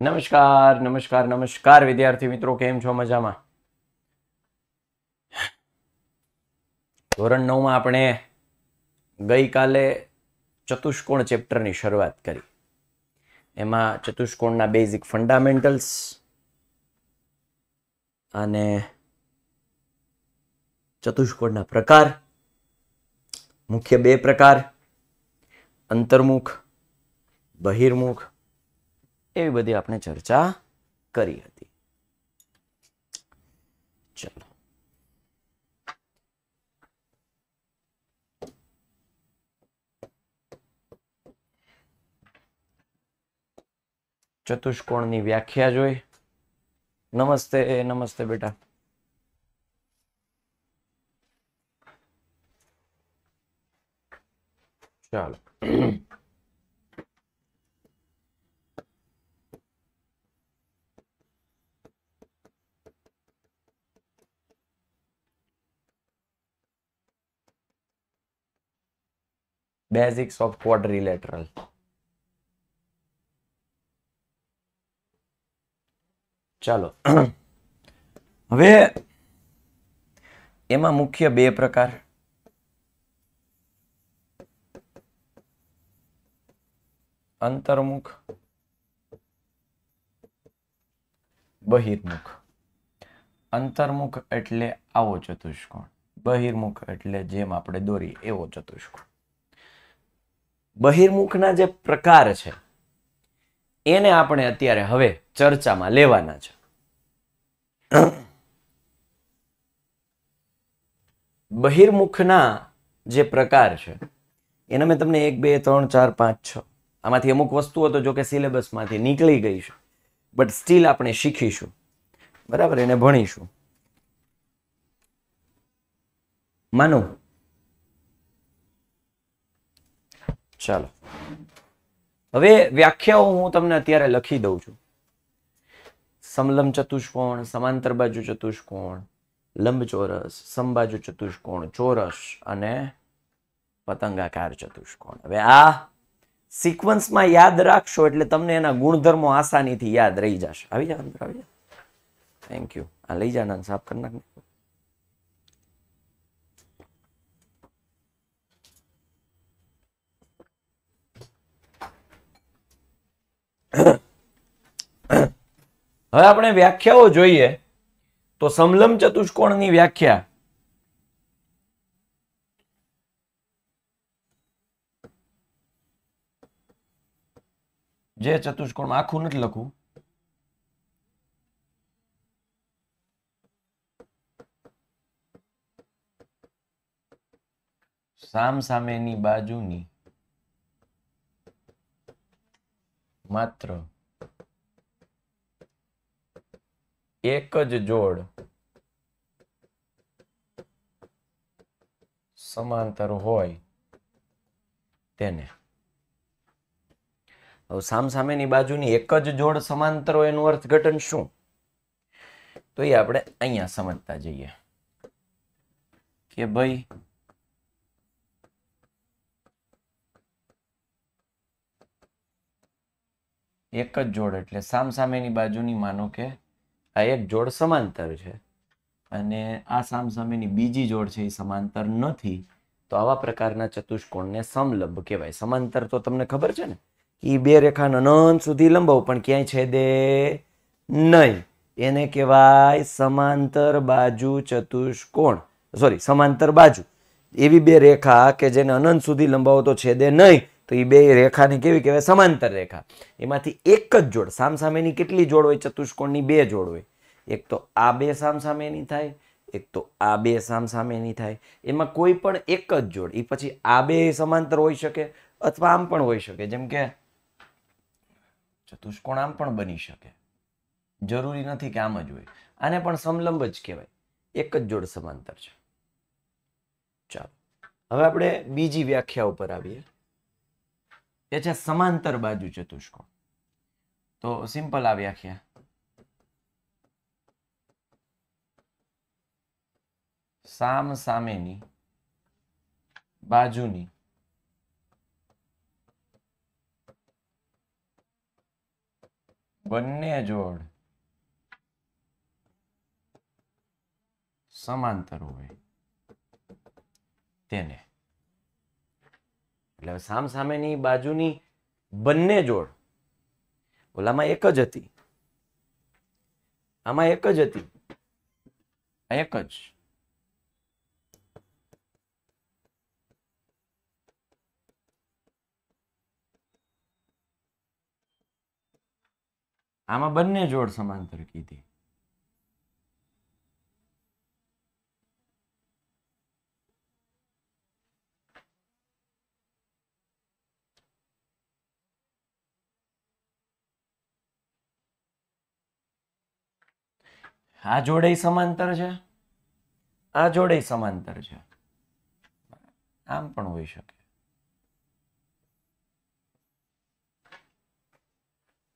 નમસ્કાર નમસ્કાર નમસ્કાર વિદ્યાર્થી મિત્રો કેમ છો મજામાં ધોરણ નવમાં આપણે ગઈકાલે ચતુષ્કોણ ચેપ્ટરની શરૂઆત કરી એમાં ચતુષ્કોણના બેઝિક ફંડામેન્ટલ્સ અને ચતુષ્કોણના પ્રકાર મુખ્ય બે પ્રકાર અંતર્મુખ બહિર્મુખ એવી બધી આપણે ચર્ચા કરી હતી ચલો ચતુષ્કોણની વ્યાખ્યા જોઈ નમસ્તે નમસ્તે બેટા ચાલો બેઝિક્સ ઓફ ક્વોડ્રિલેટરલ ચાલો હવે એમાં મુખ્ય બે પ્રકાર અંતર્મુખ બહિર્મુખ અંતર્મુખ એટલે આવો ચતુષ્કોણ બહિર્મુખ એટલે જેમ આપણે દોરી એવો ચતુષ્કોણ બહિર્મુખના જે પ્રકાર છે એને આપણે અત્યારે હવે ચર્ચામાં લેવાના છે બહિર્મુખના જે પ્રકાર છે એના મેં તમને એક બે ત્રણ ચાર પાંચ છ આમાંથી અમુક વસ્તુઓ તો જો કે સિલેબસમાંથી નીકળી ગઈ છે બટ સ્ટીલ આપણે શીખીશું બરાબર એને ભણીશું માનું ચાલો હવે વ્યાખ્યાઓ હું તમને અત્યારે લખી દઉં છું સમલંબ ચતુષ્કોણ સમાંતર બાજુ ચતુષ્કોણ લંબ લંબચોરસ સમબાજુ ચતુષ્કોણ ચોરસ અને પતંગાકાર ચતુષ્કોણ હવે આ સિક્વન્સમાં યાદ રાખશો એટલે તમને એના ગુણધર્મો આસાનીથી યાદ રહી જશે આવી જાવ અંદર આવી જા થેન્ક યુ આ લઈ જા સાફ કરી નાખ હવે આપણે વ્યાખ્યાઓ જોઈએ તો સમલમ ચતુષ્કોણ ની વ્યાખ્યા જે ચતુષ્કોણ આખું નથી લખું સામ સામેની બાજુની માત્ર એક જ જોડ સમાંતર હોય તેને સામ સામેની બાજુની એક જ જોડ સમાંતર હોય એનું અર્થઘટન શું તો એ આપણે અહીંયા સમજતા જઈએ કે ભાઈ એક જ જોડ એટલે સામસામેની બાજુની માનો કે આ એક જોડ સમાંતર છે અને આ સામસામેની બીજી જોડ છે એ સમાંતર નથી તો આવા પ્રકારના ચતુષ્કોણને સમલંબ કહેવાય સમાંતર તો તમને ખબર છે ને એ બે રેખાને અનંત સુધી લંબાવ પણ ક્યાંય છેદે નહીં એને કહેવાય સમાંતર બાજુ ચતુષ્કોણ સોરી સમાંતર બાજુ એવી બે રેખા કે જેને અનંત સુધી લંબાવો તો છેદે નહીં તો એ બે રેખાની કેવી કહેવાય સમાંતર રેખા એમાંથી એક જ જોડ સામસામેની કેટલી જોડ હોય ચતુષ્કોણની બે જોડ હોય એક તો આ બે સામસામેની થાય એક તો આ બે સામસામેની થાય એમાં કોઈ પણ એક જ જોડ એ પછી આ બે સમાંતર હોઈ શકે અથવા આમ પણ હોઈ શકે જેમ કે ચતુષ્કોણ આમ પણ બની શકે જરૂરી નથી કે આમ જ હોય આને પણ સમલંબ જ કહેવાય એક જ જોડ સમાંતર છે ચાલો હવે આપણે બીજી વ્યાખ્યા ઉપર આવીએ કે છે સમાંતર બાજુ ચતુષ્કોણ તો સિમ્પલ આ વ્યાખ્યા સામ સામેની બાજુની બંને જોડ સમાંતર હોય તેને એટલે સામ સામેની બાજુની બંને જોડ ઓલામાં એક જ હતી આમાં એક જ હતી એક જ આમાં બંને જોડ સમાંતર કીધી આ જોડે સમાંતર છે આ જોડે સમાંતર છે આમ પણ હોઈ શકે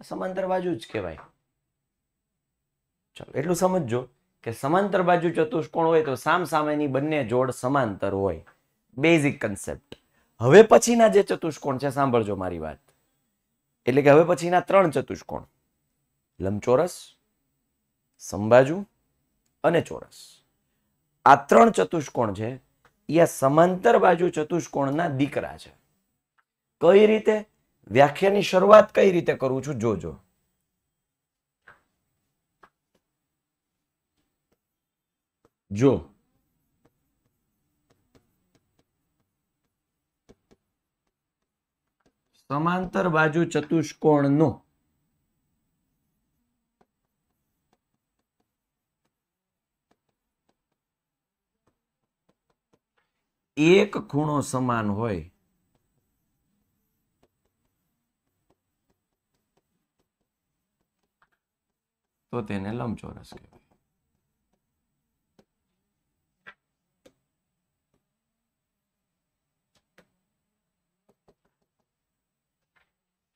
સમાંતર બાજુ જ કહેવાય ચાલો એટલું સમજજો કે સમાંતર બાજુ ચતુષ્કોણ હોય તો સામ સામેની બંને જોડ સમાંતર હોય બેઝિક કન્સેપ્ટ હવે પછીના જે ચતુષ્કોણ છે સાંભળજો મારી વાત એટલે કે હવે પછીના ત્રણ ચતુષ્કોણ લંબચોરસ સંભાજુ અને ચોરસ આ ત્રણ ચતુષ્કોણ છે એ સમાંતર બાજુ ચતુષ્કોણના દીકરા છે કઈ રીતે વ્યાખ્યાની શરૂઆત કઈ રીતે કરું છું જોજો જો સમાંતર બાજુ ચતુષ્કોણનું એક ખૂણો સમાન હોય તો તેને લંબચોરસ કહેવાય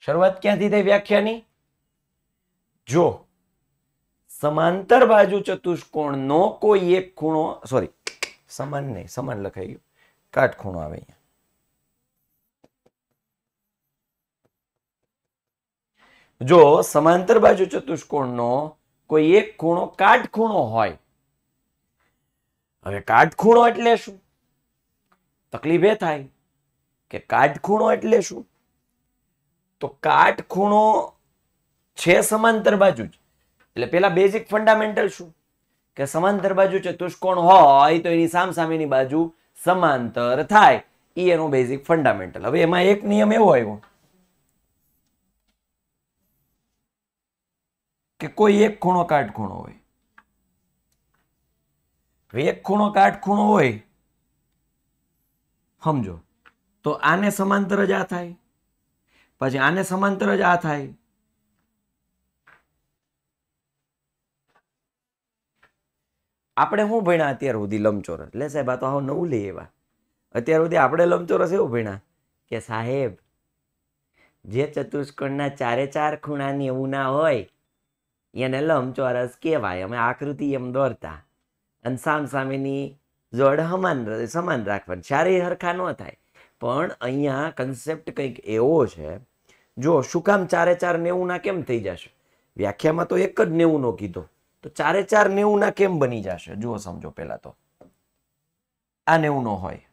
શરૂઆત ક્યાંથી થઈ વ્યાખ્યાની જો સમાંતર બાજુ ચતુષ્કોણ નો કોઈ એક ખૂણો સોરી સમાન નહીં સમાન લખાઈ ગયું કાટખૂણો આવે અહીંયા જો સમાંતર બાજુ ચતુષ્કોણનો કોઈ એક ખૂણો કાટખૂણો હોય હવે કાટખૂણો એટલે શું તકલીફ એ થાય કે કાટખૂણો એટલે શું તો કાટખૂણો છે સમાંતર બાજુ જ એટલે પેલા બેઝિક ફંડામેન્ટલ શું કે સમાંતર બાજુ ચતુષ્કોણ હોય તો એની સામસામેની બાજુ સમાંતર થાય એ એનું બેઝિક ફંડામેન્ટલ હવે એમાં એક નિયમ એવો આવ્યો કે કોઈ એક ખૂણો કાટખૂણો હોય એક ખૂણો કાટખૂણો હોય સમજો તો આને સમાંતર જ આ થાય પછી આને સમાંતર જ આ થાય આપણે શું ભણ્યા અત્યાર સુધી લંબચોરસ લે સાહેબ આ તો આવું નવું લઈ એવા અત્યાર સુધી આપણે લંબચોરસ એવું ભણ્યા કે સાહેબ જે ચતુષ્કોણના ચારે ચાર ખૂણાની એવું ના હોય એને લંબચોરસ કહેવાય અમે આકૃતિ એમ દોરતા અને સામ સામેની જોડ સમાન સમાન રાખવાની ચારેય સરખા ન થાય પણ અહીંયા કન્સેપ્ટ કંઈક એવો છે જો શું કામ ચારે ચાર નેવું ના કેમ થઈ જશે વ્યાખ્યામાં તો એક જ નેવું નેવુંનો કીધો તો ચારે ચાર નેવું ના કેમ બની જશે જુઓ સમજો પહેલા તો આ નેવું નો હોય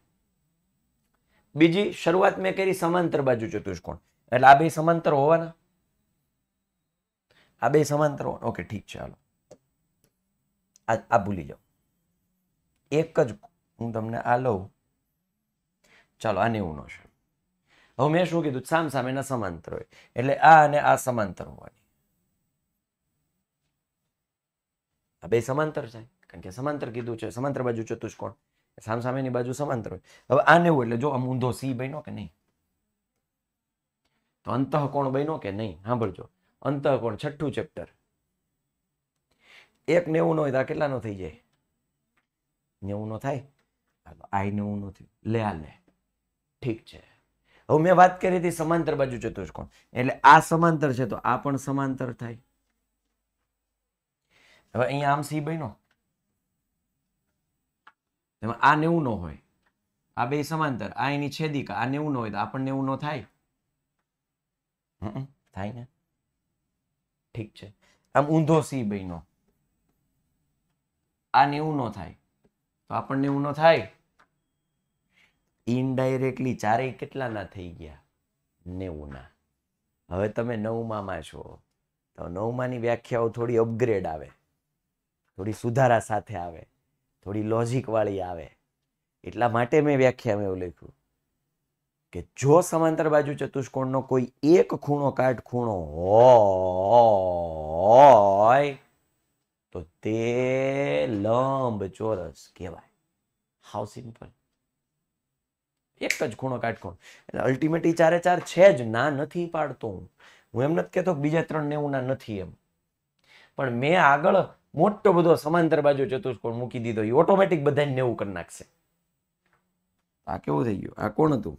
બીજી શરૂઆત મેં કરી સમાંતર બાજુ ચતુષ્કોણ એટલે આ બે સમાંતર હોવાના આ બે સમાંતર ઓકે ઠીક છે ચાલો આ ભૂલી જાઓ એક જ હું તમને આ લઉં ચાલો આ નેવું નો છે હવે મેં શું કીધું સામ સામેના સમાંતર હોય એટલે આ અને આ સમાંતર હોવાની આ બે સમાંતર છે કારણ કે સમાંતર કીધું છે સમાંતર બાજુ ચતુષ્કોણ સામસામેની બાજુ સમાંતર હોય હવે આ નેવું એટલે જો આમ ઊંધો સી બન્યો કે નહીં તો અંતઃકોણ બન્યો કે નહીં સાંભળજો અંતઃકોણ છઠ્ઠું ચેપ્ટર એક નેવું નો હોય તો આ કેટલાનો થઈ જાય નેવું નો થાય આઈ નેવું નો થયું લે આ લે ઠીક છે હવે મેં વાત કરી હતી સમાંતર બાજુ ચતુષ્કોણ એટલે આ સમાંતર છે તો આ પણ સમાંતર થાય હવે અહીંયા આમ સિંહ બન્યો એમાં આ નેવું નો હોય આ બે સમાંતર આ એની છેદિકા આ નેવું નો હોય તો આપણને એવું નો થાય થાય ને ઠીક છે આમ ઊંધો સી બન્યો આ નેવું નો થાય તો આપણને એવું નો થાય ઇનડાયરેક્ટલી ચારેય કેટલાના થઈ ગયા નેવુંના હવે તમે નવમામાં છો તો નવમાની વ્યાખ્યાઓ થોડી અપગ્રેડ આવે થોડી સુધારા સાથે આવે થોડી લોજિક વાળી આવે એટલા માટે મેં વ્યાખ્યામાં એવું લખ્યું કે જો સમાંતર બાજુ ચતુષ્કોણનો કોઈ એક ખૂણો કાટ ખૂણો હોય તો તે લંબ ચોરસ કહેવાય હાઉ સિમ્પલ એક જ ખૂણો કાટકોણ એટલે અલ્ટિમેટલી ચારે ચાર છે જ ના નથી પાડતો હું હું એમ નથી કહેતો બીજા ત્રણ નેવું ના નથી એમ પણ મેં આગળ મોટો બધો સમાંતર બાજુ ચતુષ્કોણ મૂકી દીધો એ ઓટોમેટિક બધાને નેવું કરી નાખશે આ કેવું થઈ ગયું આ કોણ હતું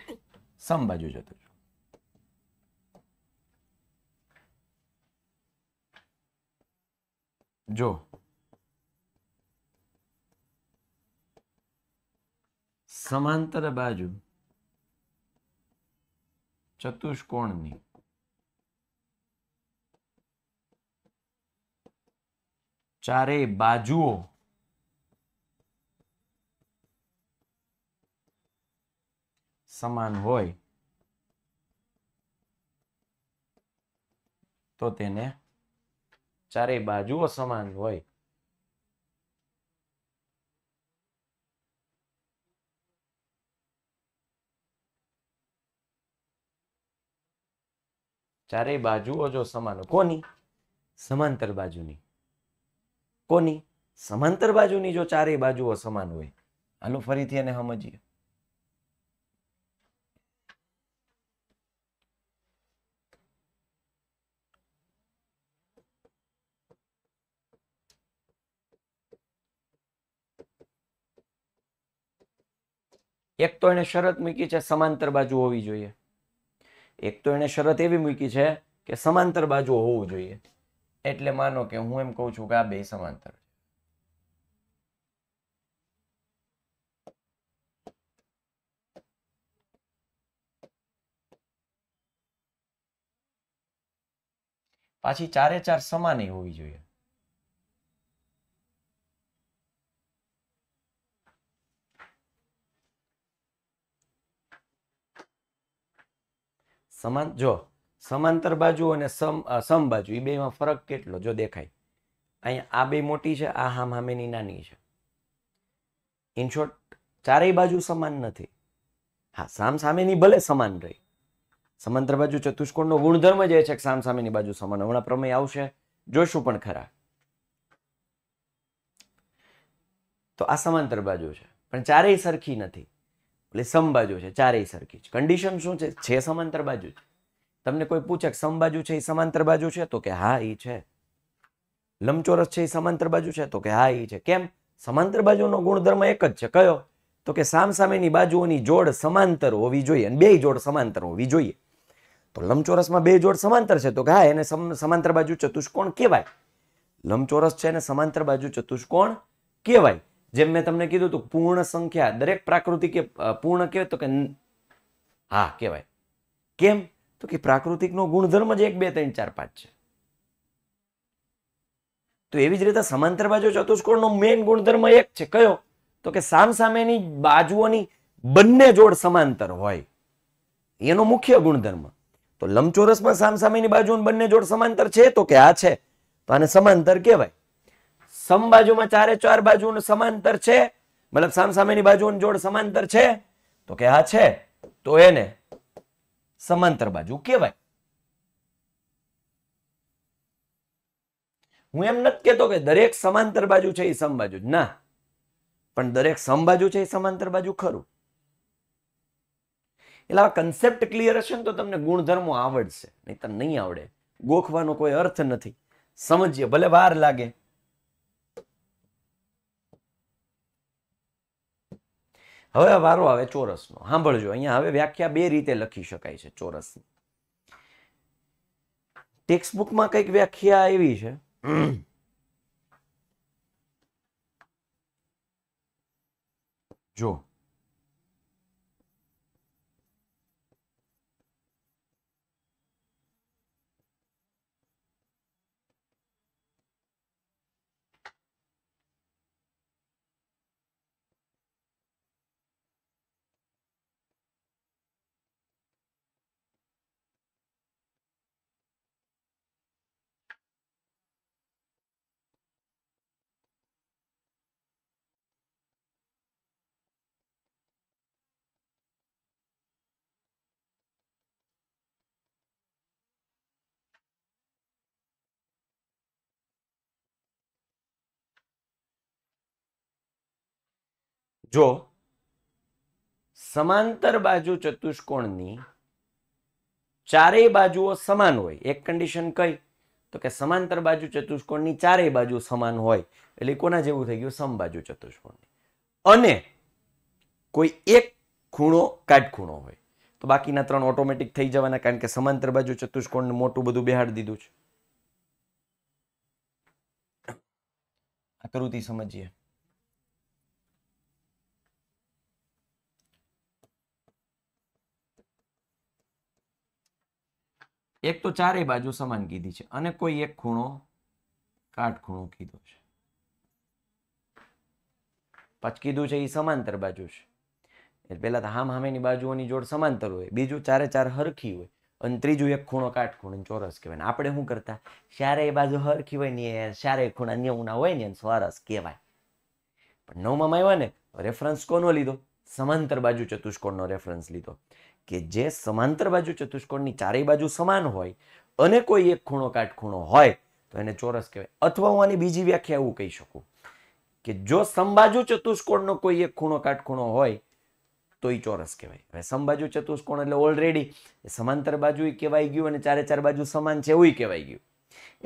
ચાલો સમ બાજુ જતું જો સમાંતર બાજુ ચતુષ્કોણની ચારેય બાજુઓ સમાન હોય તો તેને ચારેય બાજુઓ સમાન હોય ચારેય બાજુઓ જો સમાન કોની સમાંતર બાજુની કોની સમાંતર બાજુની જો ચારેય બાજુઓ સમાન હોય હાલો ફરીથી એને સમજીએ એક તો એણે શરત મૂકી છે સમાંતર બાજુ હોવી જોઈએ એક તો એણે શરત એવી મૂકી છે કે સમાંતર બાજુ હોવું જોઈએ એટલે માનો કે હું એમ કહું છું કે આ બે સમાંતર પાછી ચારે ચાર સમાન હોવી જોઈએ સમાન જો સમાંતર બાજુ અને સમ સમ બાજુ એ બેમાં ફરક કેટલો જો દેખાય અહીંયા આ બે મોટી છે આ હામ હામેની નાની છે ઇનશોર્ટ ચારેય બાજુ સમાન નથી હા સામ સામેની ભલે સમાન રહી સમાંતર બાજુ ચતુષ્કોણનો ગુણધર્મ જ એ છે કે સામ સામેની બાજુ સમાન હમણાં પ્રમેય આવશે જોઈશું પણ ખરા તો આ સમાંતર બાજુ છે પણ ચારેય સરખી નથી એટલે સમબાજુ છે ચારેય સરખી છે કન્ડિશન શું છે છે સમાંતર બાજુ છે તમને કોઈ પૂછે કે સમબાજુ છે એ સમાંતર બાજુ છે તો કે હા એ છે લંબચોરસ છે એ સમાંતર બાજુ છે તો કે હા એ છે કેમ સમાંતર બાજુનો ગુણધર્મ એક જ છે કયો તો કે સામ સામેની બાજુઓની જોડ સમાંતર હોવી જોઈએ અને બે જોડ સમાંતર હોવી જોઈએ તો લંબચોરસમાં બે જોડ સમાંતર છે તો કે હા એને સમાંતર બાજુ ચતુષ્કોણ કહેવાય લંબચોરસ છે એને સમાંતર બાજુ ચતુષ્કોણ કહેવાય જેમ મેં તમને કીધું હતું પૂર્ણ સંખ્યા દરેક પ્રાકૃતિક પૂર્ણ કહેવાય તો કે હા કહેવાય કેમ તો કે પ્રાકૃતિકનો ગુણધર્મ જ એક બે ત્રણ ચાર પાંચ છે તો એવી જ રીતે સમાંતર બાજુ ચતુષ્કોણનો મેઇન ગુણધર્મ એક છે કયો તો કે સામ સામેની બાજુઓની બંને જોડ સમાંતર હોય એનો મુખ્ય ગુણધર્મ તો લંબચોરસમાં સામ સામેની બાજુ બંને જોડ સમાંતર છે તો કે આ છે તો આને સમાંતર કહેવાય સમબાજુમાં ચારે ચાર બાજુ સમાંતર છે મતલબ સામસામેની બાજુઓની જોડ સમાંતર છે તો કે આ છે તો એને સમાંતર બાજુ કહેવાય હું એમ નથી કહેતો કે દરેક સમાંતર બાજુ છે એ સમબાજુ ના પણ દરેક સમબાજુ છે એ સમાંતર બાજુ ખરું એટલે આ કન્સેપ્ટ ક્લિયર હશે ને તો તમને ગુણધર્મો આવડશે નહીં તો નહીં આવડે ગોખવાનો કોઈ અર્થ નથી સમજીએ ભલે વાર લાગે હવે વારો આવે ચોરસનો સાંભળજો અહીંયા હવે વ્યાખ્યા બે રીતે લખી શકાય છે ચોરસની ટેક્સ્ટબુકમાં કંઈક વ્યાખ્યા એવી છે જો જો સમાંતર બાજુ ચતુષ્કોણની ચારેય બાજુઓ સમાન હોય એક કન્ડિશન કઈ તો કે સમાંતર બાજુ ચતુષ્કોણની ચારેય બાજુ સમાન હોય એટલે કોના જેવું થઈ ગયું સમબાજુ ચતુષ્કોણની અને કોઈ એક ખૂણો કાટખૂણો હોય તો બાકીના ત્રણ ઓટોમેટિક થઈ જવાના કારણ કે સમાંતર બાજુ ચતુષ્કોણને મોટું બધું બેહાડી દીધું છે આકૃતિ સમજીએ એક તો ચારેય બાજુ સમાન કીધી છે અને કોઈ એક ખૂણો કાટખૂણો કીધો છે પછી કીધું છે એ સમાંતર બાજુ છે એટલે પહેલાં તો હામ હામેની બાજુઓની જોડ સમાંતર હોય બીજું ચારે ચાર હરખી હોય અને ત્રીજું એક ખૂણો કાટખૂણો ચોરસ કહેવાય આપણે શું કરતા ચારેય બાજુ હરખી હોય ને ચારેય ખૂણા ઉના હોય ને સ્વરસ કહેવાય પણ નવમાં આવ્યા ને રેફરન્સ કોનો લીધો સમાંતર બાજુ ચતુષ્કોણનો રેફરન્સ લીધો કે જે સમાંતર બાજુ ચતુષ્કોણની ચારેય બાજુ સમાન હોય અને કોઈ એક ખૂણો ખૂણો હોય તો એને ચોરસ કહેવાય અથવા હું આની બીજી વ્યાખ્યા એવું કહી શકું કે જો સંબાજુ ચતુષ્કોણનો કોઈ એક ખૂણો ખૂણો હોય તો એ ચોરસ કહેવાય હવે સંબાજુ ચતુષ્કોણ એટલે ઓલરેડી સમાંતર બાજુ કહેવાઈ ગયું અને ચારે ચાર બાજુ સમાન છે એવું કહેવાઈ ગયું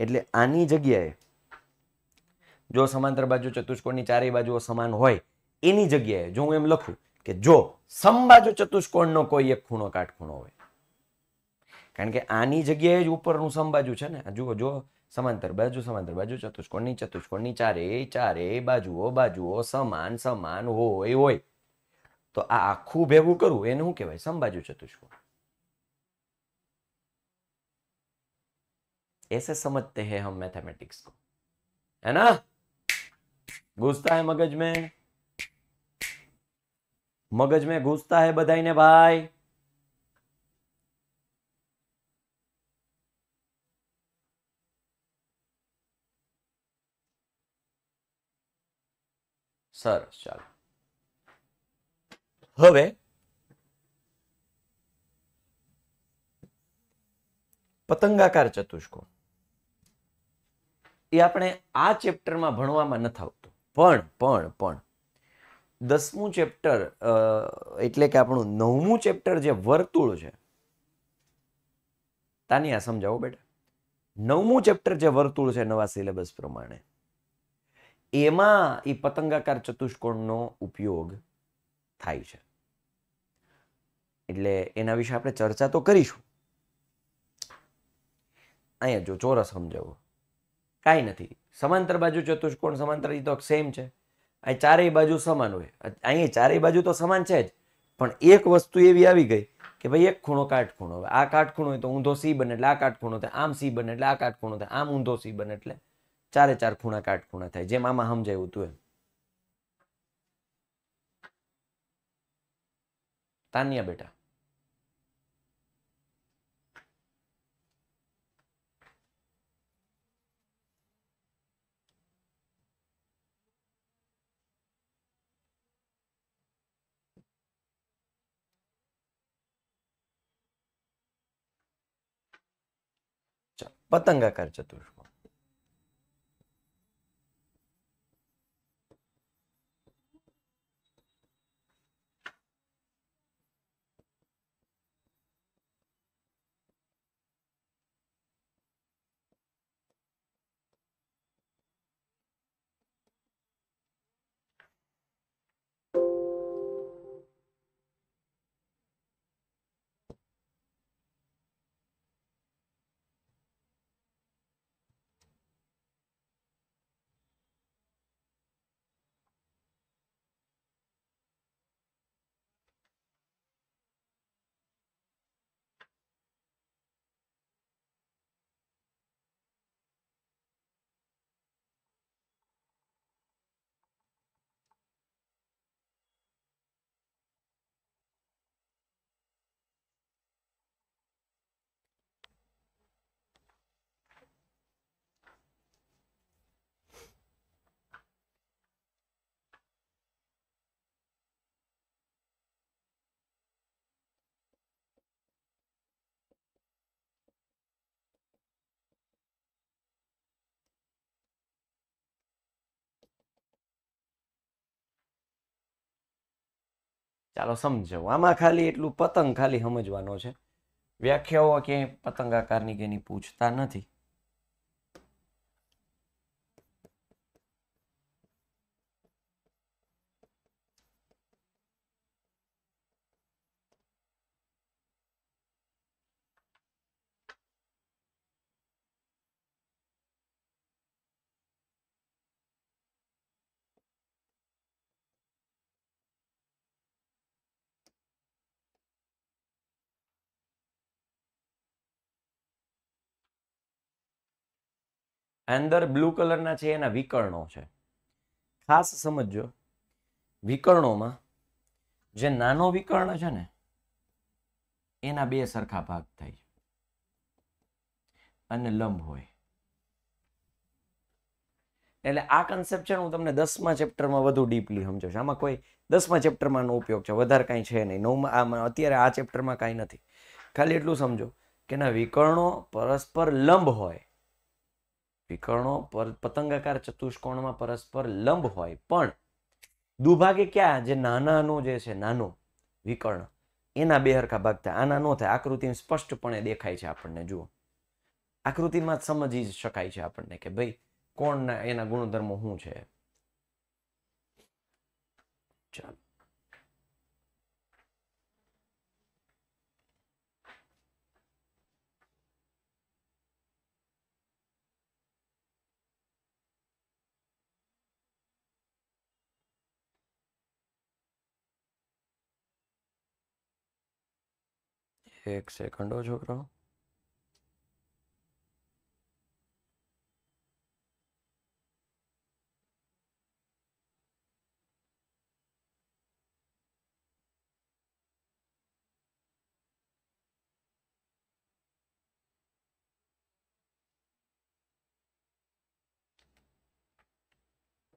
એટલે આની જગ્યાએ જો સમાંતર બાજુ ચતુષ્કોણની ચારેય બાજુઓ સમાન હોય એની જગ્યાએ જો હું એમ લખું કે જો સમબાજુ ચતુષ્કોણનો કોઈ એક ખૂણો કાટખૂણો હોય કારણ કે આની જગ્યાએ જ ઉપરનું સમબાજુ છે ને જુઓ જો સમાંતર બાજુ સમાંતર બાજુ ચતુષ્કોણની ચતુષ્કોણની ચારેય ચારેય બાજુઓ બાજુઓ સમાન સમાન હોય હોય તો આ આખું ભેગું કરવું એને શું કહેવાય સંબાજુ ચતુષ્કોણ એસે સમજતે હે હમ મેથેમેટિક્સ को है ना घुसता है मगज में મગજ મેં ઘૂસતા હે બધાને ભાઈ સરસ ચાલો હવે પતંગાકાર ચતુષ્કોણ એ આપણે આ ચેપ્ટરમાં ભણવામાં નથી આવતું પણ પણ પણ દસમું ચેપ્ટર એટલે કે આપણું નવમું ચેપ્ટર જે વર્તુળ છે તાની આ સમજાવો બેટા નવમું ચેપ્ટર જે વર્તુળ છે નવા સિલેબસ પ્રમાણે એમાં એ પતંગાકાર ચતુષ્કોણનો ઉપયોગ થાય છે એટલે એના વિશે આપણે ચર્ચા તો કરીશું અહીંયા જો ચોરસ સમજાવો કાંઈ નથી સમાંતર બાજુ ચતુષ્કોણ સમાંતર એ તો સેમ છે અહીં ચારેય બાજુ સમાન હોય અહીંયા ચારેય બાજુ તો સમાન છે જ પણ એક વસ્તુ એવી આવી ગઈ કે ભાઈ એક ખૂણો કાટખૂણો હવે આ કાટખૂણો હોય તો ઊંધો સી બને એટલે આ કાટખૂણો થાય આમ સી બને એટલે આ કાટખૂણો થાય આમ ઊંધો સી બને એટલે ચારે ચાર ખૂણા કાટખૂણા થાય જેમ આમાં સમજાયું હતું એમ તાનિયા બેટા પતંગાકાર ચતુર ચાલો સમજાવું આમાં ખાલી એટલું પતંગ ખાલી સમજવાનો છે વ્યાખ્યાઓ ક્યાંય પતંગ આકારની કે એની પૂછતા નથી અંદર બ્લુ કલરના છે એના વિકર્ણો છે ખાસ સમજો વિકર્ણોમાં જે નાનો વિકર્ણ છે ને એના બે સરખા ભાગ થાય અને લંબ હોય એટલે આ કન્સેપ્ટ છે હું તમને દસમા ચેપ્ટરમાં વધુ ડીપલી સમજાવશું આમાં કોઈ દસમા ચેપ્ટરમાં ઉપયોગ છે વધારે કાંઈ છે નહીં નવમાં આમાં અત્યારે આ ચેપ્ટરમાં કાંઈ નથી ખાલી એટલું સમજો કે ના વિકર્ણો પરસ્પર લંબ હોય વિકર્ણો પર પતંગાકાર ચતુષ્કોણમાં પરસ્પર લંબ હોય પણ દુભાગે ક્યાં જે નાનાનો જે છે નાનો વિકર્ણ એના બે હરખા ભાગ થાય આના ન થાય આકૃતિમાં સ્પષ્ટપણે દેખાય છે આપણને જુઓ આકૃતિમાં જ સમજી શકાય છે આપણને કે ભાઈ કોણના એના ગુણધર્મો શું છે ચાલો એક સેકન્ડો છોકરો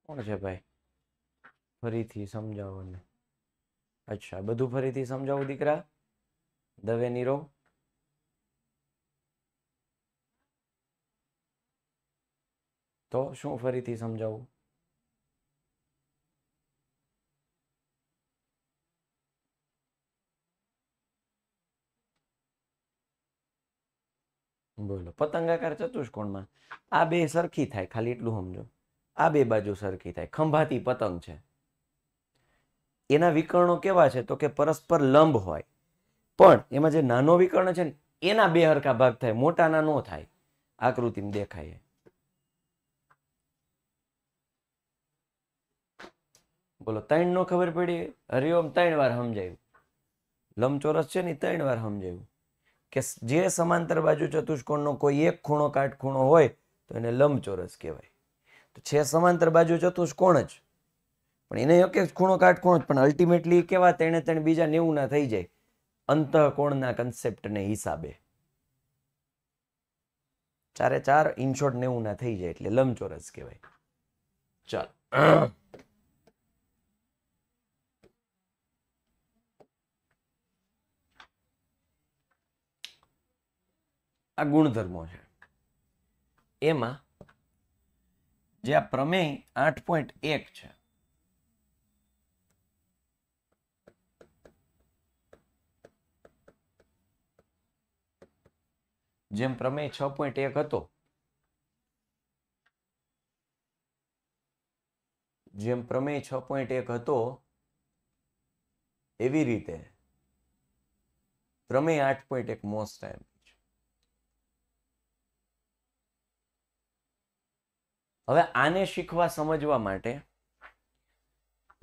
કોણ છે ભાઈ ફરીથી સમજાવો ને અચ્છા બધું ફરીથી સમજાવું દીકરા દવે નીરો તો શું ફરીથી સમજાવું બોલો પતંગાકાર ચતુષ્કોણમાં આ બે સરખી થાય ખાલી એટલું સમજો આ બે બાજુ સરખી થાય ખંભાતી પતંગ છે એના વિકર્ણો કેવા છે તો કે પરસ્પર લંબ હોય પણ એમાં જે નાનો વિકર્ણ છે ને એના બે હરખા ભાગ થાય મોટાના ન થાય આકૃતિમાં દેખાય બોલો ત્રણ નો ખબર પડી હરિઓમ ત્રણ વાર સમજાયું લંબચોરસ છે ને ત્રણ વાર સમજાયું કે જે સમાંતર બાજુ ચતુષ્કોણ નો કોઈ એક ખૂણો કાટખૂણો હોય તો એને લંબચોરસ કહેવાય તો છે સમાંતર બાજુ ચતુષ્કોણ જ પણ એને એક એક ખૂણો કાટખૂણો પણ અલ્ટિમેટલી કેવા તેણે તેણે બીજા નેવું ના થઈ જાય અંતઃકોણના કન્સેપ્ટને હિસાબે ચારે ચાર ઇનશોર્ટ નેવું ના થઈ જાય એટલે લંબચોરસ કહેવાય ચાલ આ ગુણધર્મો છે એમાં જે આ પ્રમેય આઠ પોઈન્ટ એક છે જેમ પ્રમેય છ પોઈન્ટ એક હતો જેમ પ્રમેય છ પોઈન્ટ એક હતો એવી રીતે પ્રમેય આઠ પોઈન્ટ એક મોસ્ટ ટાઈમ હવે આને શીખવા સમજવા માટે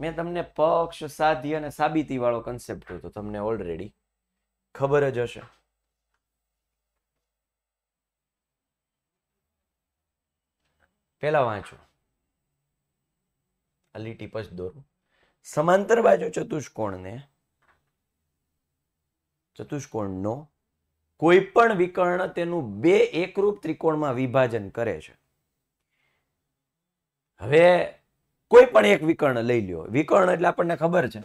મેં તમને પક્ષ સાધ્ય અને સાબિતી વાળો કન્સેપ્ટ હતો તમને ઓલરેડી ખબર જ હશે પહેલાં વાંચો આ લીટી પછી દોરો સમાંતર બાજુ ચતુષ્કોણને ચતુષ્કોણનો કોઈ પણ વિકર્ણ તેનું બે એકરૂપ ત્રિકોણમાં વિભાજન કરે છે હવે કોઈ પણ એક વિકર્ણ લઈ લ્યો વિકર્ણ એટલે આપણને ખબર છે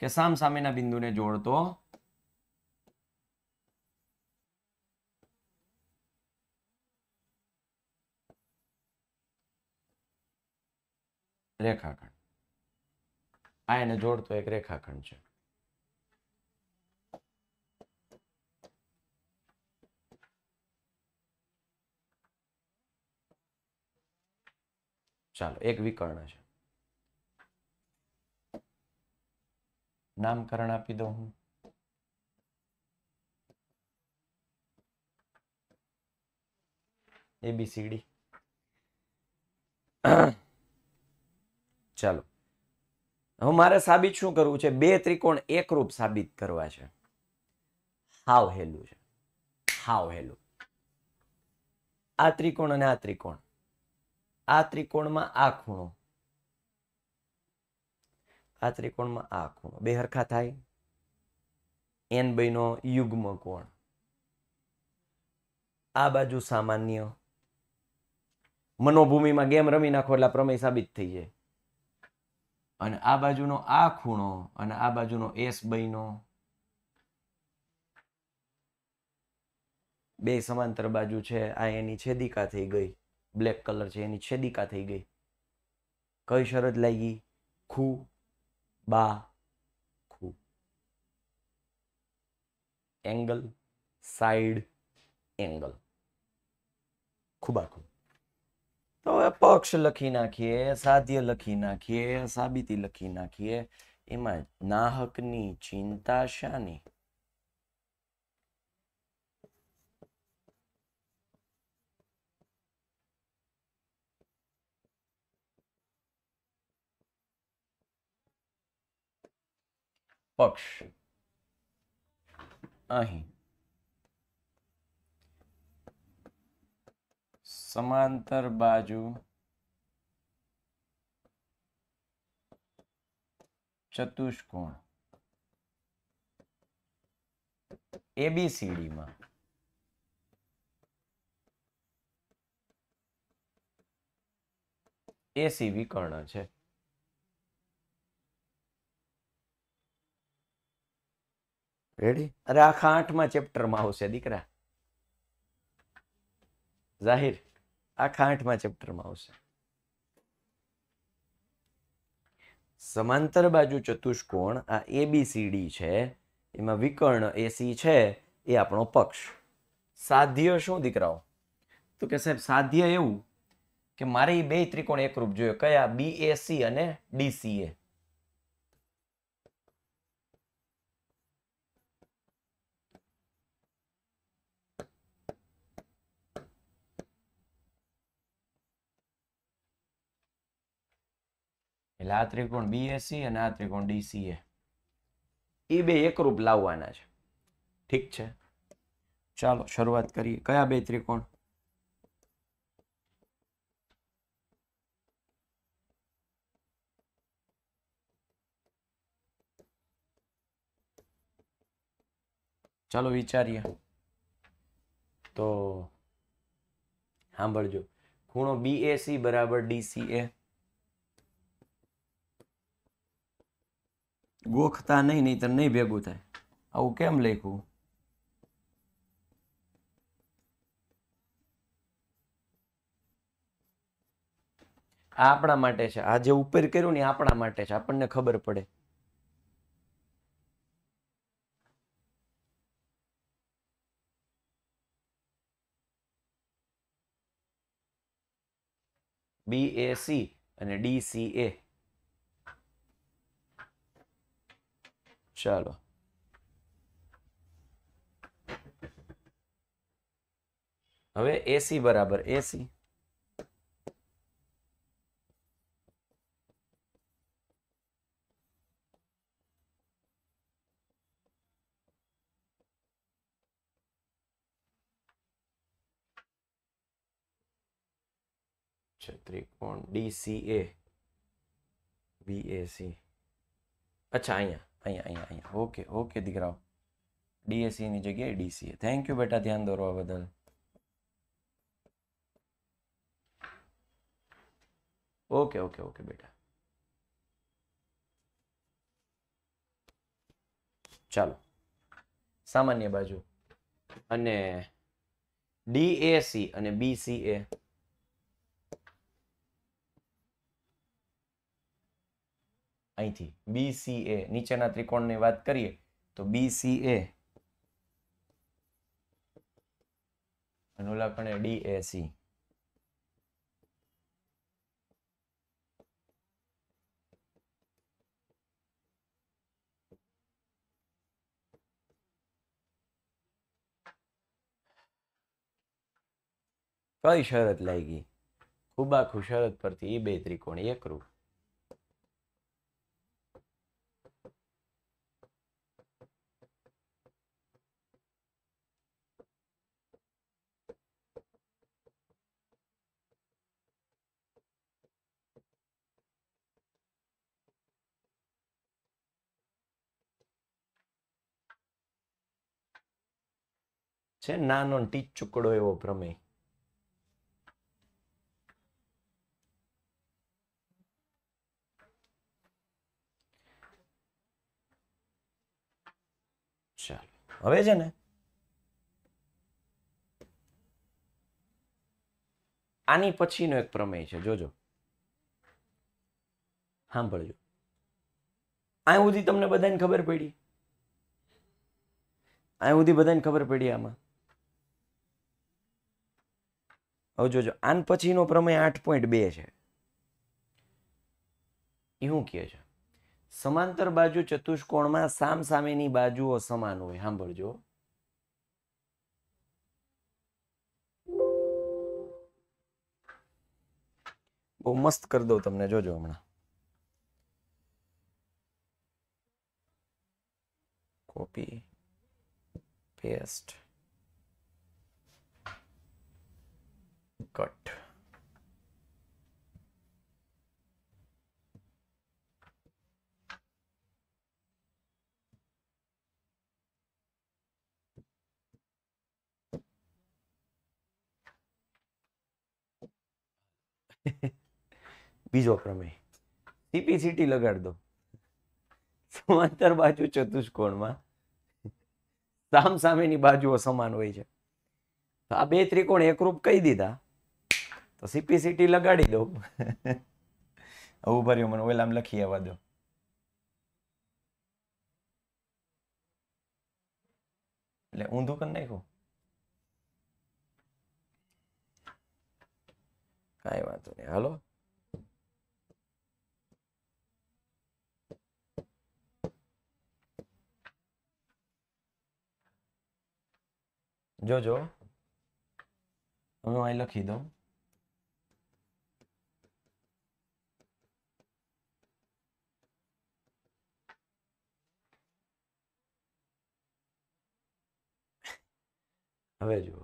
કે સામ સામસામેના બિંદુને જોડતો રેખાખંડ આ એને જોડતો એક રેખાખંડ છે ચાલો એક વિકર્ણ છે નામકરણ આપી દઉં હું એબીસીડી ચાલો હવે મારે સાબિત શું કરવું છે બે ત્રિકોણ એકરૂપ સાબિત કરવા છે હાવ હેલું છે હાવ હેલું આ ત્રિકોણ અને આ ત્રિકોણ આ ત્રિકોણમાં આ ખૂણો આ ત્રિકોણમાં આ ખૂણો બે હરખા થાય એન બહેનો યુગ્મ કોણ આ બાજુ સામાન્ય મનોભૂમિમાં ગેમ રમી નાખો એટલે પ્રમેય સાબિત થઈ જાય અને આ બાજુનો આ ખૂણો અને આ બાજુનો એસ બન્યો બે સમાંતર બાજુ છે આ એની છેદિકા થઈ ગઈ બ્લેક કલર છે એની છેદિકા થઈ ગઈ કઈ શરત લાગી ખૂ બા ખૂ એંગલ સાઈડ એંગલ ખૂબ આખું તો હવે પક્ષ લખી નાખીએ સાધ્ય લખી નાખીએ સાબિતી લખી નાખીએ એમાં નાહકની ચિંતા શાની પક્ષ અહીં સમાંતર બાજુ ચતુષ્કોણ એબીસીડીમાં એસી વિકર્ણ છે રેડી અરે આખા આઠમા ચેપ્ટરમાં આવશે દીકરા જાહેર આખા આઠમા ચેપ્ટરમાં આવશે સમાંતર બાજુ ચતુષ્કોણ આ એબીસીડી છે એમાં વિકર્ણ એસી છે એ આપણો પક્ષ સાધ્ય શું દીકરાઓ તો કે સાહેબ સાધ્ય એવું કે મારે એ બે ત્રિકોણ એકરૂપ જોયો કયા બી બીએસી અને ડીસીએ એટલે આ ત્રિકોણ બીએસી અને આ ત્રિકોણ ડીસીએ એ બે એકરૂપ લાવવાના છે ઠીક છે ચાલો શરૂઆત કરીએ કયા બે ત્રિકોણ ચાલો વિચારીએ તો સાંભળજો ખૂણો બીએસી બરાબર ડીસીએ ગોખતા નહીં નહીં તને નહીં ભેગું થાય આવું કેમ લખ્યું આ આપણા માટે છે આ જે ઉપર કર્યું ને આપણા માટે છે આપણને ખબર પડે બી એ સી અને ડી સી એ चलो हम एसी बराबर एसी त्रिकोण डी सी ए बी ए सी अच्छा अँ અહીંયા અહીંયા અહીંયા ઓકે ઓકે દીકરાઓ ડીએસસીની જગ્યાએ ડીસીએ થેન્ક યુ બેટા ધ્યાન દોરવા બદલ ઓકે ઓકે ઓકે બેટા ચાલો સામાન્ય બાજુ અને ડીએસી અને બીસીએ અહીંથી બી સી એ નીચેના ત્રિકોણની વાત કરીએ તો બી સી એ અને ડી એ સી કઈ શરત લાગી ખૂબ આખું શરત પરથી એ બે ત્રિકોણ એકરૂપ છે નાનો ટીચુકડો એવો પ્રમેય ચાલો હવે છે ને આની પછીનો એક પ્રમેય છે જોજો સાંભળજો આ સુધી તમને બધાને ખબર પડી આ સુધી બધાને ખબર પડી આમાં હવે જોજો આન પછીનો પ્રમેય આઠ પોઈન્ટ બે છે એ શું કહે છે સમાંતર બાજુ ચતુષ્કોણમાં સામ સામેની બાજુઓ સમાન હોય સાંભળજો બહુ મસ્ત કરી દઉં તમને જોજો હમણાં કોપી પેસ્ટ cut બીજો પ્રમેય સીપીસીટી લગાડ દો સમાંતર બાજુ ચતુષ્કોણમાં સામ સામેની બાજુઓ સમાન હોય છે આ બે ત્રિકોણ એકરૂપ કહી દીધા તો સીપીસીટી લગાડી દો આવું ભર્યું મને ઓલામ લખી આવવા દો એટલે ઊંધું કરી નાખ્યું કાંઈ વાંધો નહીં હાલો જોજો હું અહીં લખી દઉં હવે જુઓ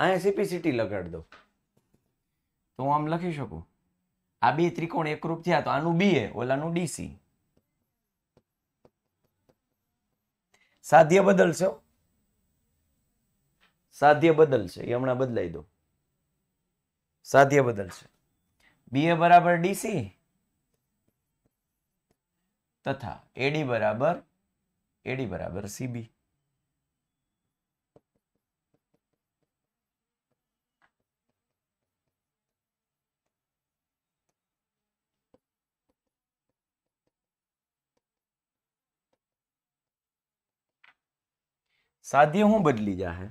અહીંયા સીપીસીટી લગાડી દો તો હું આમ લખી શકું આ બે ત્રિકોણ એકરૂપ થયા તો આનું બી એ ઓલાનું ડીસી સાધ્ય બદલશો સાધ્ય બદલશે એ હમણાં બદલાઈ દો સાધ્ય બદલશે બી એ બરાબર ડીસી તથા એડી બરાબર એડી બરાબર સીબી સાધ્ય હું બદલી જાહે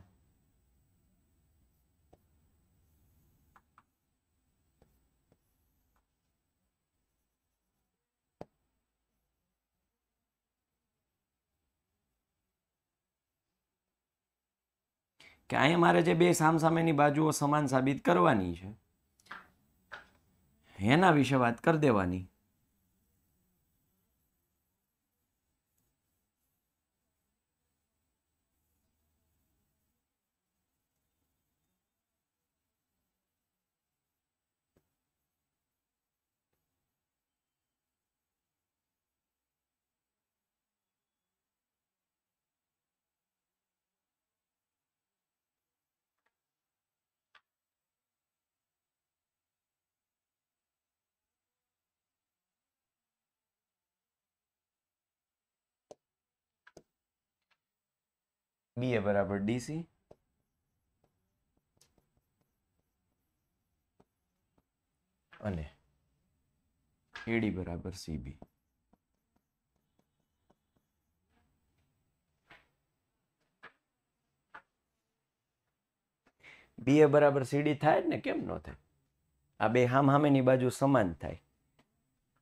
કે અહીંયા મારે જે બે સામસામેની બાજુઓ સમાન સાબિત કરવાની છે એના વિશે વાત કરી દેવાની બી એ બરાબર ડીસી અને એડી બરાબર સીબી બી એ બરાબર સીડી થાય ને કેમ ન થાય આ બે હામ હામેની બાજુ સમાન થાય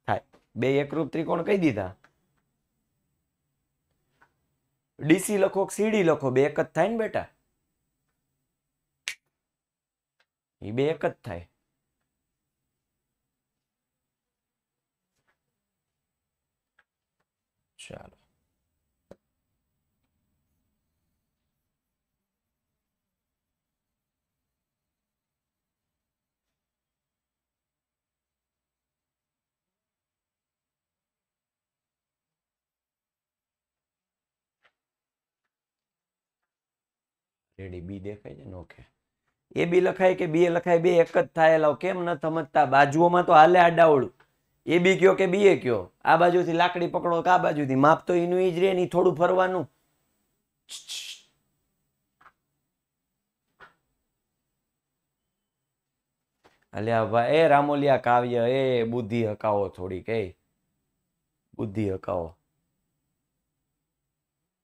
થાય બે એકરૂપ ત્રિકોણ કહી દીધા ડીસી લખો સીડી લખો બે એક જ થાય ને બેટા એ બે એક જ થાય ચાલો રેડી બી દેખાય છે ઓકે એ બી લખાય કે બી એ લખાય બે એક જ થાય કેમ ન સમજતા બાજુઓમાં તો હાલે આડાવડું એ બી કયો કે બી એ કયો આ બાજુથી લાકડી પકડો કે આ બાજુથી માપ તો એનું ઈજ રે નહીં થોડું ફરવાનું અલ્યા ભાઈ એ રામોલિયા કાવ્ય એ બુદ્ધિ હકાવો થોડી એ બુદ્ધિ હકાવો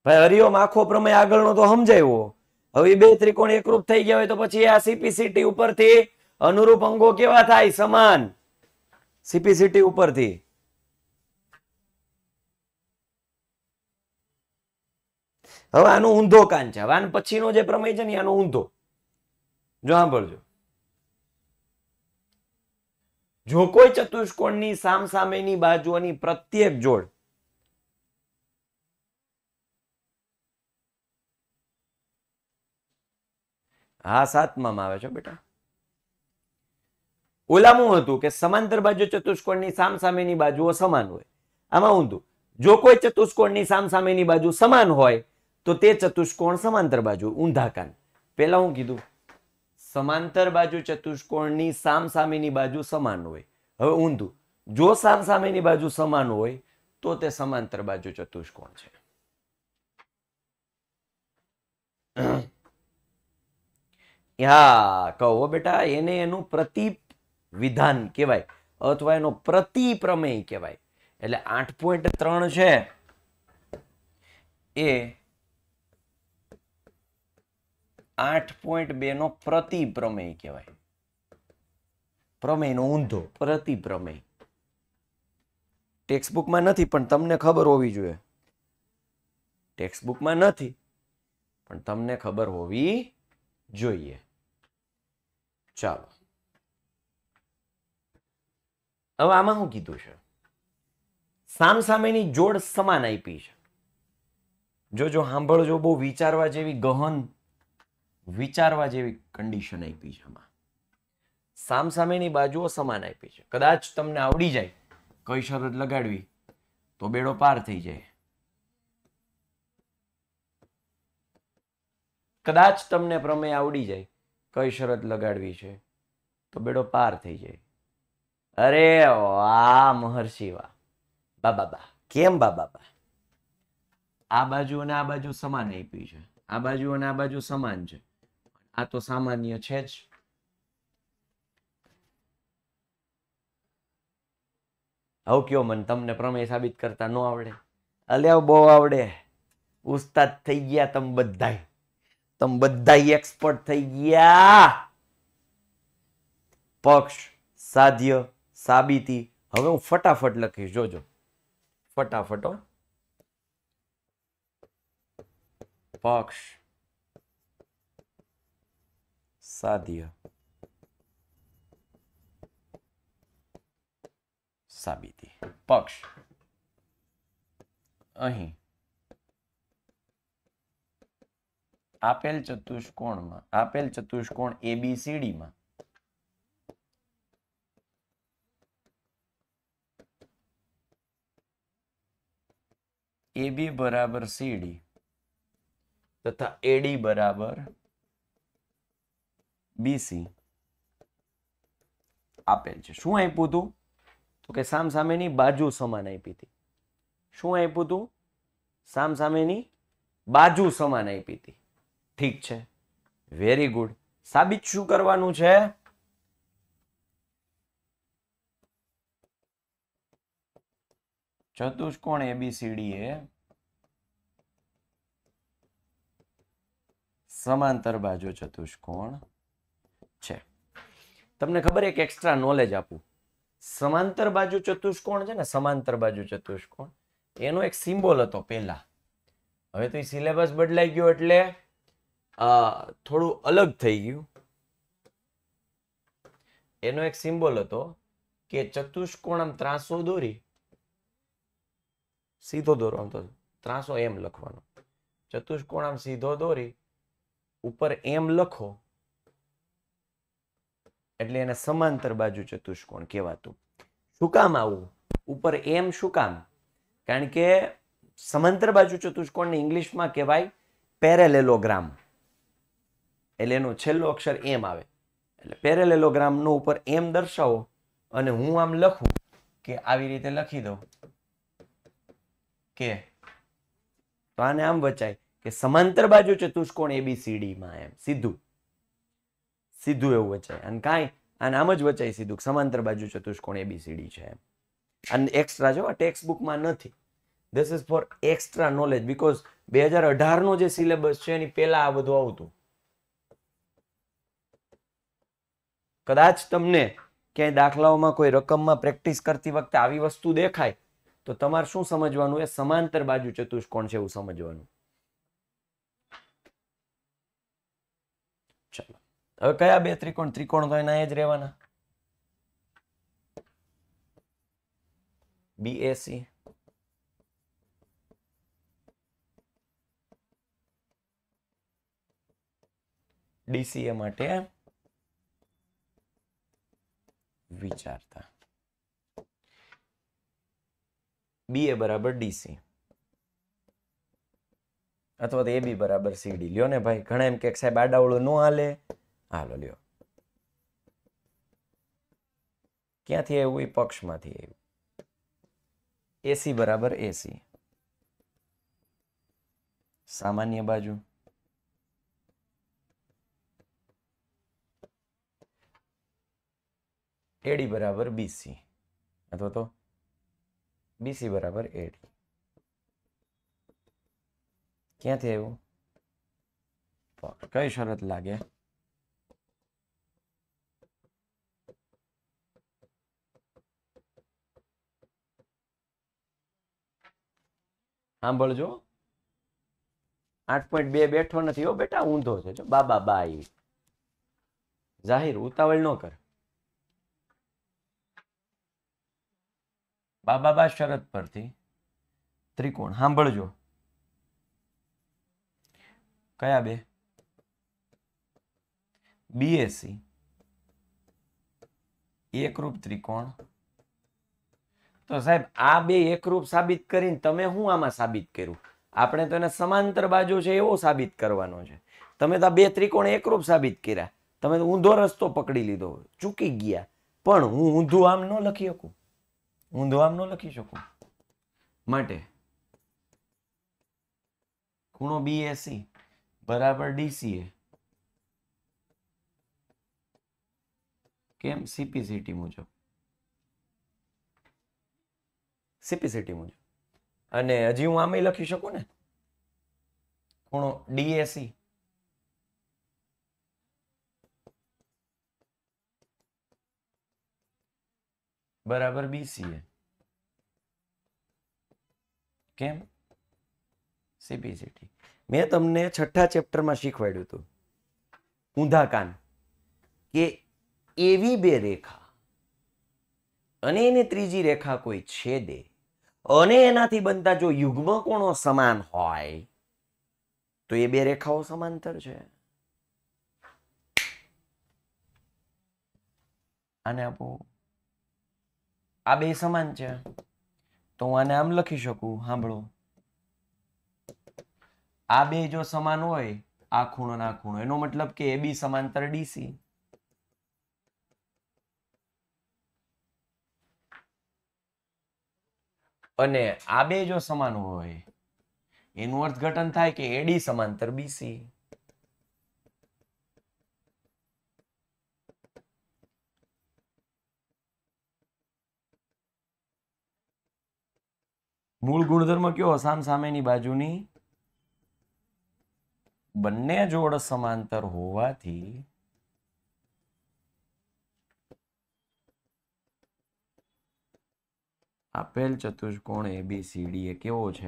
ભાઈ હરિઓમ આખો પ્રમેય આગળનો તો સમજાવ્યો હવે બે ત્રિકોણ એકરૂપ થઈ ગયા હોય તો પછી આ સીપીસીટી ઉપરથી અનુરૂપ અંગો કેવા થાય સમાન સીપીસીટી ઉપરથી હવે આનો ઊંધો કાન છે હવે આને પછીનો જે પ્રમેય છે ને આનો ઊંધો જો સાંભળજો જો કોઈ ચતુષ્કોણની સામસામેની બાજુની પ્રત્યેક જોડ હા સાતમામાં આવે છે બેટા ઓલામું હતું કે સમાંતર બાજુ ચતુષ્કોણની સામસામેની બાજુઓ સમાન હોય આમાં ઊંધું જો કોઈ ચતુષ્કોણની સામસામેની બાજુ સમાન હોય તો તે ચતુષ્કોણ સમાંતર બાજુ ઊંધાકાન પહેલા હું કીધું સમાંતર બાજુ ચતુષ્કોણની સામસામેની બાજુ સમાન હોય હવે ઊંધું જો સામ સામેની બાજુ સમાન હોય તો તે સમાંતર બાજુ ચતુષ્કોણ છે હા કહો બેટા એને એનું પ્રતિપ વિધાન કહેવાય અથવા એનો પ્રતિપ્રમેય કહેવાય એટલે આઠ પોઈન્ટ ત્રણ છે એ આઠ પોઈન્ટ બે નો પ્રતિપ્રમેય કહેવાય પ્રમેયનો ઊંધો પ્રતિપ્રમેય ટેક્સ્ટબુકમાં નથી પણ તમને ખબર હોવી જોઈએ ટેક્સ્ટબુકમાં નથી પણ તમને ખબર હોવી જોઈએ ચાલો હવે આમાં શું કીધું છે સામસામેની જોડ સમાન આપી છે જો જો સાંભળજો બહુ વિચારવા જેવી ગહન વિચારવા જેવી કન્ડિશન આપી છે આમાં સામસામેની બાજુઓ સમાન આપી છે કદાચ તમને આવડી જાય કઈ શરત લગાડવી તો બેડો પાર થઈ જાય કદાચ તમને પ્રમેય આવડી જાય કઈ શરત લગાડવી છે તો બેડો પાર થઈ જાય અરે આ મહર્ષિ વાહ બા બાબા કેમ બા બાબા આ બાજુ અને આ બાજુ સમાન આપી છે આ બાજુ અને આ બાજુ સમાન છે આ તો સામાન્ય છે જ હવે કયો મને તમને પ્રમેય સાબિત કરતા ન આવડે અલ્યા બહુ આવડે ઉસ્તાદ થઈ ગયા તમે બધાય तुम बद्धा एक्सपर्ट થઈ ગયા પોક્ષ સાધ્ય સાબિતી હવે હું फटाफट લખી જોજો फटाफट ઓ પોક્ષ સાધ્ય સાબિતી પોક્ષ અહી આપેલ ચતુષ્કોણમાં આપેલ ચતુષ્કોણ એબીસીડીમાં એબી બરાબર સીડી તથા એડી બરાબર બીસી આપેલ છે શું આપ્યું હતું તો કે સામ સામેની બાજુ સમાન આપી હતી શું આપ્યું હતું સામ સામેની બાજુ સમાન આપી હતી ઠીક છે વેરી ગુડ સાબિત શું કરવાનું છે ચતુષ્કોણ એબીસીડી એ સમાંતર બાજુ ચતુષ્કોણ છે તમને ખબર એક એક્સ્ટ્રા નોલેજ આપું સમાંતર બાજુ ચતુષ્કોણ છે ને સમાંતર બાજુ ચતુષ્કોણ એનો એક સિમ્બોલ હતો પહેલા હવે તો સિલેબસ બદલાઈ ગયો એટલે થોડું અલગ થઈ ગયું એનો એક સિમ્બોલ હતો કે ચતુષ્કોણ આમ ત્રાસો દોરી સીધો દોરો આમ તો ત્રાસો એમ લખવાનો ચતુષ્કોણ આમ સીધો દોરી ઉપર એમ લખો એટલે એને સમાંતર બાજુ ચતુષ્કોણ કહેવાતું શું કામ આવું ઉપર એમ શું કામ કારણ કે સમાંતર બાજુ ચતુષ્કોણને ઇંગ્લિશમાં કહેવાય પેરેલેલોગ્રામ એટલે એનો છેલ્લો અક્ષર એમ આવે એટલે પેરેલેલોગ્રામનો ઉપર એમ દર્શાવો અને હું આમ લખું કે આવી રીતે લખી દઉં કે તો આને આમ વચાય કે સમાંતર બાજુ ચતુષ્કોણ એબીસીડીમાં એમ સીધું સીધું એવું વચાય અને કાંઈ અને આમ જ વચાય સીધું સમાંતર બાજુ ચતુષ્કોણ એબીસીડી છે એમ અને એક્સ્ટ્રા જો ટેક્સ્ટ બુકમાં નથી this is for extra knowledge because બે હજાર અઢારનો જે સિલેબસ છે એની પહેલાં આ બધું આવતું કદાચ તમને ક્યાંય દાખલાઓમાં કોઈ રકમમાં પ્રેક્ટિસ કરતી વખતે આવી વસ્તુ દેખાય તો તમારે શું સમજવાનું એ સમાંતર બાજુ ચતુષ્કોણ છે એવું સમજવાનું ચલો હવે કયા બે ત્રિકોણ ત્રિકોણ તો એના એ જ રહેવાના બીએસી ડીસીએ માટે વિચારતા બી એ બરાબર ડીસી અથવા તો એ બી બરાબર સીડી લ્યો ને ભાઈ ઘણા એમ કે સાહેબ આડાવળું ન હાલે હાલો લ્યો ક્યાંથી આવ્યું એ પક્ષમાંથી આવ્યું એસી બરાબર એસી સામાન્ય બાજુ એડી બરાબર બીસી અથવા તો બીસી બરાબર એડી ક્યાંથી આવ્યું કઈ શરત લાગે સાંભળજો આઠ પોઈન્ટ બે બેઠો નથી હો બેટા ઊંધો છે જો બાબા બા આવી જાહેર ઉતાવળ ન કર બાબાબા શરત પરથી ત્રિકોણ સાંભળજો કયા બે બીએસી એકરૂપ ત્રિકોણ તો સાહેબ આ બે એકરૂપ સાબિત કરીને તમે હું આમાં સાબિત કર્યું આપણે તો એને સમાંતર બાજુ છે એવો સાબિત કરવાનો છે તમે તો બે ત્રિકોણ એકરૂપ સાબિત કર્યા તમે તો ઊંધો રસ્તો પકડી લીધો ચૂકી ગયા પણ હું ઊંધું આમ ન લખી શકું ઊંધો આમ નો લખી શકું માટે ખૂણો બીએસી બરાબર ડીસીએ કેમ સીપીસીટી મુજબ સીપીસીટી મુજબ અને હજી હું આમે લખી શકું ને ખૂણો ડીએસી બરાબર બીસીએ કેમ સીપીસીટી મેં તમને છઠ્ઠા ચેપ્ટરમાં શીખવાડ્યું હતું ઊંધા કાન કે એવી બે રેખા અને એની ત્રીજી રેખા કોઈ છેદે અને એનાથી બનતા જો યુગ્મ કોણો સમાન હોય તો એ બે રેખાઓ સમાંતર છે આને આપો આ બે સમાન છે તો હું આને આમ લખી શકું સાંભળો આ બે જો સમાન હોય આ ખૂણો ના ખૂણો એનો મતલબ કે એ બી સમાંતર ડીસી અને આ બે જો સમાન હોય એનું અર્થઘટન થાય કે એડી સમાંતર બીસી મૂળ ગુણધર્મ કયો સામ સામેની બાજુની બંને જોડ સમાંતર હોવાથી આપેલ ચતુષ્કોણ એબીસીડી એ કેવો છે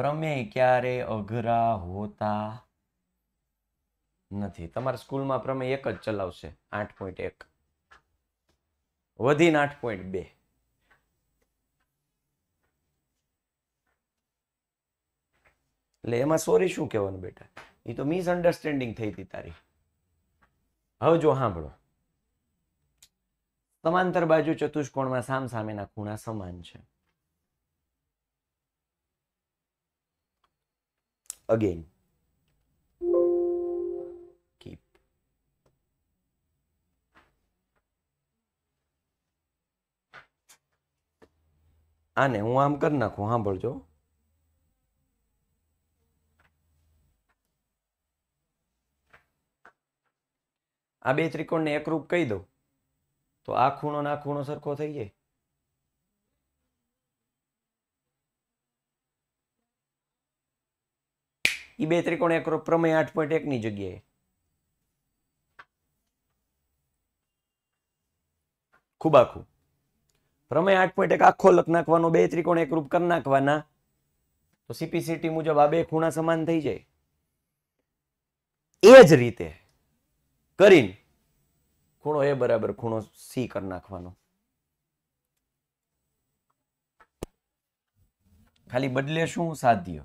પ્રમેય ક્યારે અઘરા હોતા નથી તમારા સ્કૂલમાં પ્રમેય એક જ ચલાવશે આઠ પોઈન્ટ એક વધીને આઠ પોઈન્ટ બે એટલે એમાં સોરી શું કહેવાનું બેટા એ તો મિસઅન્ડરસ્ટેન્ડિંગ થઈ હતી તારી હવે જો સાંભળો સમાંતર બાજુ ચતુષ્કોણમાં સામ સામેના ખૂણા સમાન છે again keep આને હું આમ કરી નાખું સાંભળજો આ બે ત્રિકોણને એકરૂપ કહી દઉં તો આ ખૂણો ના ખૂણો સરખો થઈ જાય એ બે ત્રિકોણ એક પ્રમેય આઠ પોઈન્ટ એકની જગ્યાએ ખૂબ આખું પ્રમેય આઠ પોઈન્ટ એક આખો લખ નાખવાનો બે ત્રિકોણ એકરૂપ કરી નાખવાના તો સીપીસીટી મુજબ આ બે ખૂણા સમાન થઈ જાય એ જ રીતે કરીને ખૂણો એ બરાબર ખૂણો સી કરી નાખવાનો ખાલી બદલે શું સાધ્ય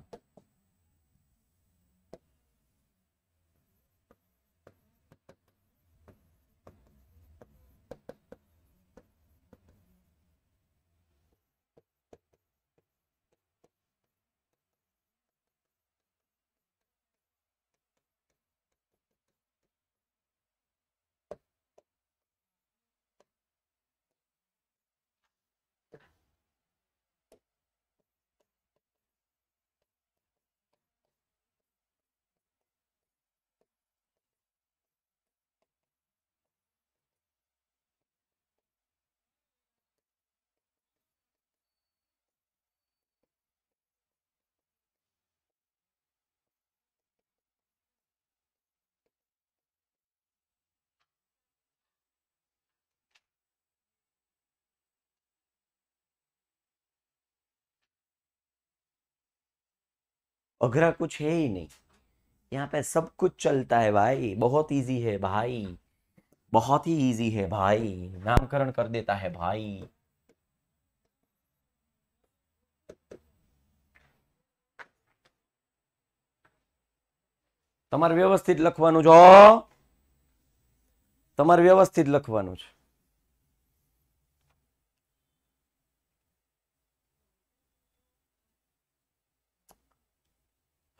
अघरा कुछ है ही नहीं यहाँ पे सब कुछ चलता है भाई बहुत इजी है भाई बहुत ही इजी है भाई नामकरण कर देता है भाई તમારે व्यवस्थित લખવાનું જો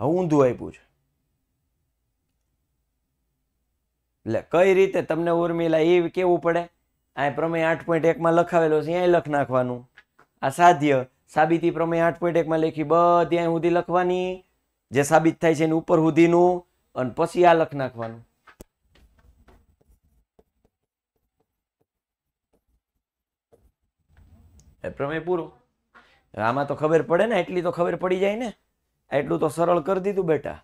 હવે ઊંધું આપ્યું છે એટલે કઈ રીતે તમને ઉર્મિલા એ કેવું પડે આ પ્રમેય આઠ પોઈન્ટ એકમાં લખાવેલો છે અહીંયા લખ નાખવાનું આ સાધ્ય સાબિતી પ્રમેય આઠ પોઈન્ટ એકમાં લખી બધી અહીં સુધી લખવાની જે સાબિત થાય છે એની ઉપર સુધીનું અને પછી આ લખ નાખવાનું પ્રમેય પૂરો આમાં તો ખબર પડે ને એટલી તો ખબર પડી જાય ને એટલું તો સરળ કરી દીધું બેટા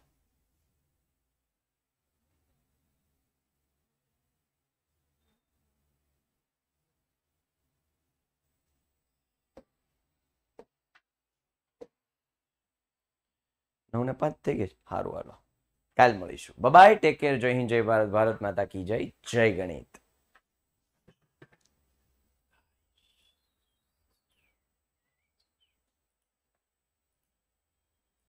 નવને ને પાંચ થઈ ગઈ સારું હાલો કાલ મળીશું બબાય ટેક કેર જય હિન્દ જય ભારત ભારત માતા કી જય જય ગણિત